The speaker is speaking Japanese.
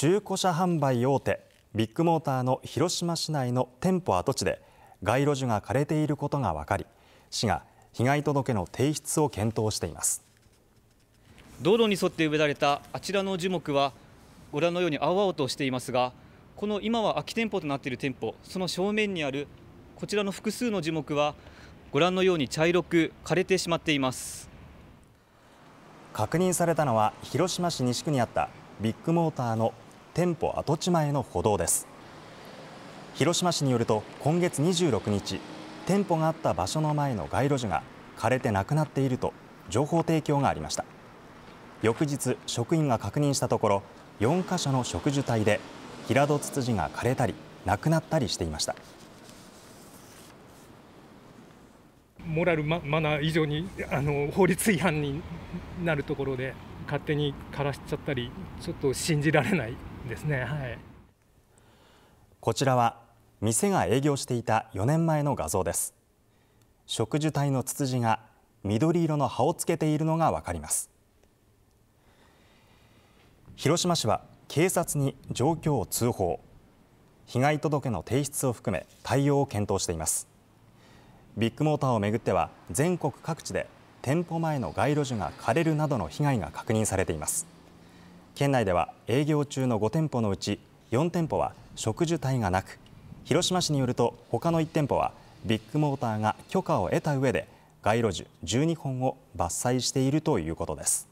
中古車販売大手ビッグモーターの広島市内の店舗跡地で街路樹が枯れていることが分かり市が被害届の提出を検討しています道路に沿って植えられたあちらの樹木はご覧のように青々としていますがこの今は空き店舗となっている店舗その正面にあるこちらの複数の樹木はご覧のように茶色く枯れてしまっています確認されたのは広島市西区にあったビッグモーターの店舗跡地前の歩道です広島市によると今月26日店舗があった場所の前の街路樹が枯れてなくなっていると情報提供がありました翌日職員が確認したところ4カ所の植樹帯で平戸ツツジが枯れたりなくなったりしていましたモラルママナー以上にあの法律違反になるところで勝手に枯らしちゃったりちょっと信じられないですね、はい、こちらは店が営業していた4年前の画像です植樹帯のツツジが緑色の葉をつけているのがわかります広島市は警察に状況を通報被害届の提出を含め対応を検討していますビッグモーターをめぐっては全国各地で店舗前の街路樹が枯れるなどの被害が確認されています県内では営業中の5店舗のうち4店舗は植樹帯がなく広島市によると他の1店舗はビッグモーターが許可を得た上で街路樹12本を伐採しているということです。